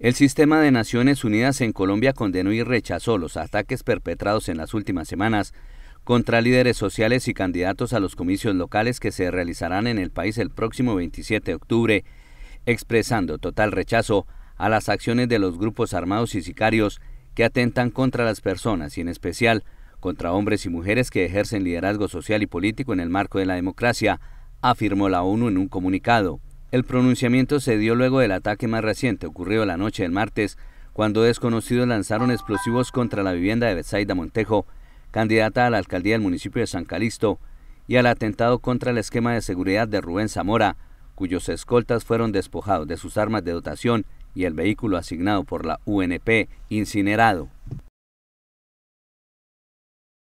El sistema de Naciones Unidas en Colombia condenó y rechazó los ataques perpetrados en las últimas semanas contra líderes sociales y candidatos a los comicios locales que se realizarán en el país el próximo 27 de octubre, expresando total rechazo a las acciones de los grupos armados y sicarios que atentan contra las personas y en especial contra hombres y mujeres que ejercen liderazgo social y político en el marco de la democracia, afirmó la ONU en un comunicado. El pronunciamiento se dio luego del ataque más reciente ocurrido la noche del martes, cuando desconocidos lanzaron explosivos contra la vivienda de Betsaida Montejo, candidata a la alcaldía del municipio de San Calixto, y al atentado contra el esquema de seguridad de Rubén Zamora, cuyos escoltas fueron despojados de sus armas de dotación y el vehículo asignado por la UNP incinerado.